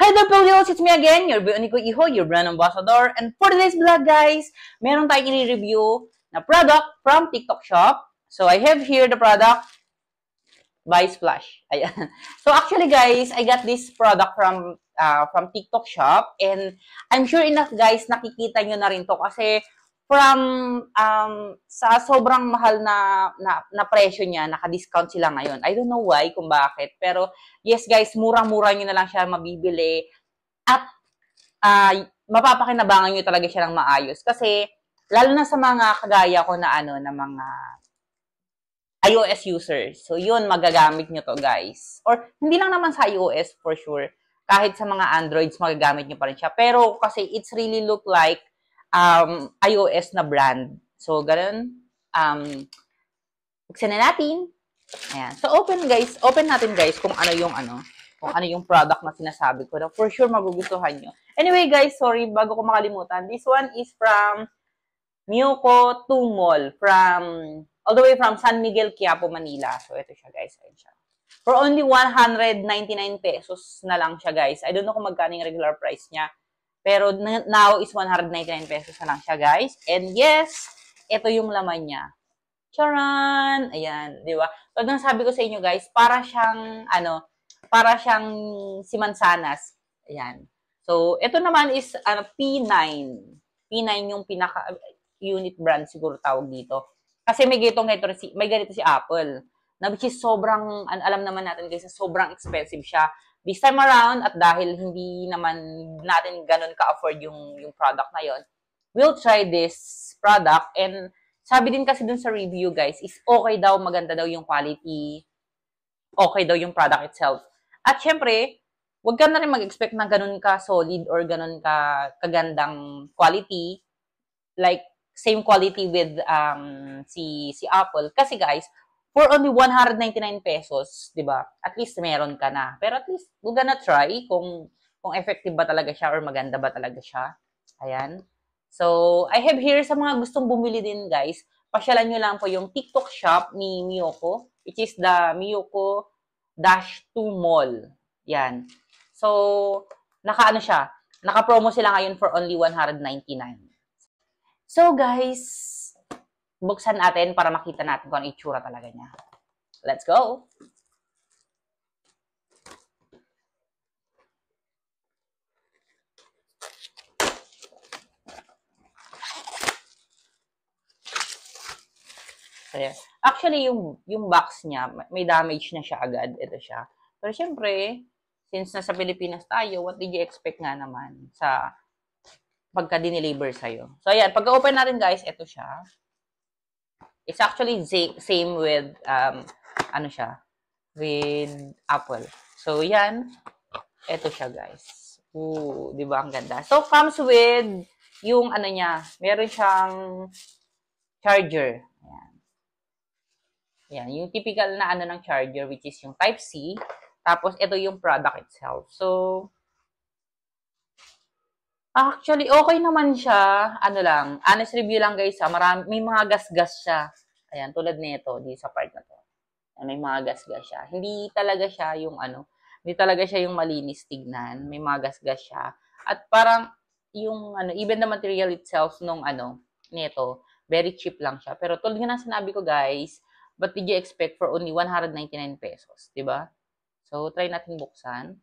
Hi there, Pilios! It's me again, your Bionico Iho, your brand ambassador. And for today's vlog, guys, meron tayong i-review na product from TikTok Shop. So, I have here the product by Splash. Ayan. So, actually, guys, I got this product from uh, from TikTok Shop. And I'm sure enough, guys, nakikita nyo na rin to kasi from um, sa sobrang mahal na, na, na presyo niya, naka-discount sila ngayon. I don't know why, kung bakit. Pero yes guys, murang-mura niyo na lang siya mabibili. At uh, mapapakinabangan niyo talaga siya ng maayos. Kasi lalo na sa mga kagaya ko na ano, na mga iOS users. So yun, magagamit niyo to guys. Or hindi lang naman sa iOS for sure. Kahit sa mga Androids, magagamit niyo pa rin siya. Pero kasi it's really look like um, iOS na brand. So, ganun. Um, buksan na natin. Ayan. So, open guys. Open natin guys kung ano yung ano. Kung ano yung product na sinasabi ko. Na for sure magugustuhan nyo. Anyway guys, sorry bago ko makalimutan. This one is from Miyoko Tumol from all the way from San Miguel, Quiapo, Manila. So, ito siya guys. Ayan siya. For only 199 pesos na lang siya guys. I don't know kung magkano yung regular price niya. Pero now is 199 pesos na lang siya, guys. And yes, ito yung laman niya. Charan! Ayan, di ba? Pag nang sabi ko sa inyo, guys, para siyang, ano, para siyang si Mansanas. Ayan. So, ito naman is ano, P9. P9 yung pinaka unit brand siguro tawag dito. Kasi may ganito, ganito may ganito si Apple. Na which is sobrang, alam naman natin guys, sobrang expensive siya this time around at dahil hindi naman natin ganun ka-afford yung, yung product na yon we'll try this product and sabi din kasi dun sa review guys is okay daw, maganda daw yung quality, okay daw yung product itself. At syempre, wag ka na rin mag-expect na ganun ka solid or ganun ka kagandang quality like same quality with um si si Apple kasi guys for only 199 pesos, 'di ba? At least meron ka na. Pero at least we're gonna try kung kung effective ba talaga siya or maganda ba talaga siya. Ayan. So, I have here sa mga gustong bumili din, guys. Pasyalan nyo lang po yung TikTok shop ni Miyoko, which is the Miyoko Dash 2 Mall. Yan. So, nakaano siya? Naka-promo sila ngayon for only 199. So, guys, buksan natin para makita natin kung ano itsura talaga niya. Let's go! Ayan. Actually, yung, yung box niya, may damage na siya agad. Ito siya. Pero syempre, since nasa Pilipinas tayo, what did you expect nga naman sa pagka dineliver sa'yo? So, ayan. pag open natin, guys, ito siya. It's actually same with, um, ano siya, with Apple. So, yan. Ito siya, guys. Ooh, di ba? Ang ganda. So, comes with yung ano niya. Meron siyang charger. Ayan. Ayan. Yung typical na ano ng charger, which is yung Type-C. Tapos, ito yung product itself. So, Actually, okay naman siya. Ano lang, honest review lang guys ha. Ah. Marami, may mga gasgas siya. Ayan, tulad nito, di sa part na to. May mga gasgas siya. Hindi talaga siya yung ano, hindi talaga siya yung malinis tignan. May mga gasgas siya. At parang yung ano, even the material itself nung ano, nito, very cheap lang siya. Pero tulad nga ng sinabi ko guys, but did you expect for only 199 pesos, 'di ba? So try natin buksan.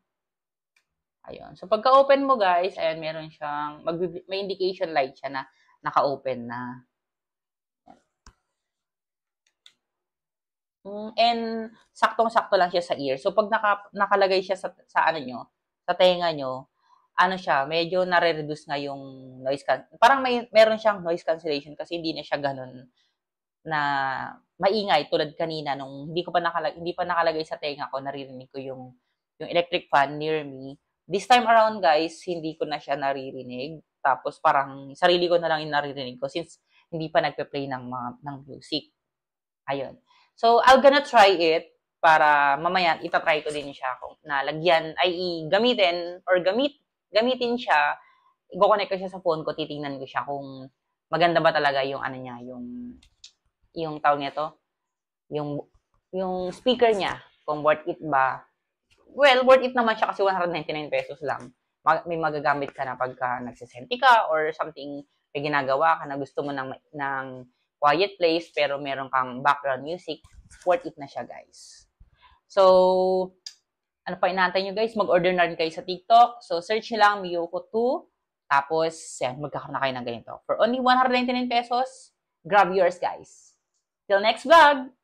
Ayun. So, pagka-open mo, guys, ayan, meron siyang, mag may indication light siya na naka-open na. Mm, and, saktong-sakto lang siya sa ear. So, pag naka, nakalagay siya sa, sa ano nyo, sa tenga nyo, ano siya, medyo nare-reduce na yung noise cancellation. Parang may, meron siyang noise cancellation kasi hindi na siya ganun na maingay tulad kanina nung hindi ko pa nakalagay, hindi pa nakalagay sa tenga ko naririnig ko yung yung electric fan near me This time around, guys, hindi ko na siya naririnig. Tapos parang sarili ko na lang yung naririnig ko since hindi pa nagpe-play ng, mga, ng music. Ayun. So, I'll gonna try it para mamaya itatry ko din siya kung nalagyan, ay gamitin or gamit, gamitin siya, i-connect ko siya sa phone ko, titingnan ko siya kung maganda ba talaga yung ano niya, yung yung tawag nito, yung yung speaker niya, kung worth it ba well, worth it naman siya kasi 199 pesos lang. Mag, may magagamit ka na pagka nagsisenti ka or something may ginagawa ka na gusto mo ng, ng quiet place pero meron kang background music, worth it na siya guys. So, ano pa inaantay nyo guys? Mag-order na rin kayo sa TikTok. So, search nyo lang Miyoko 2. Tapos, yan, magkakaroon na kayo ng ganito. For only 199 pesos, grab yours guys. Till next vlog!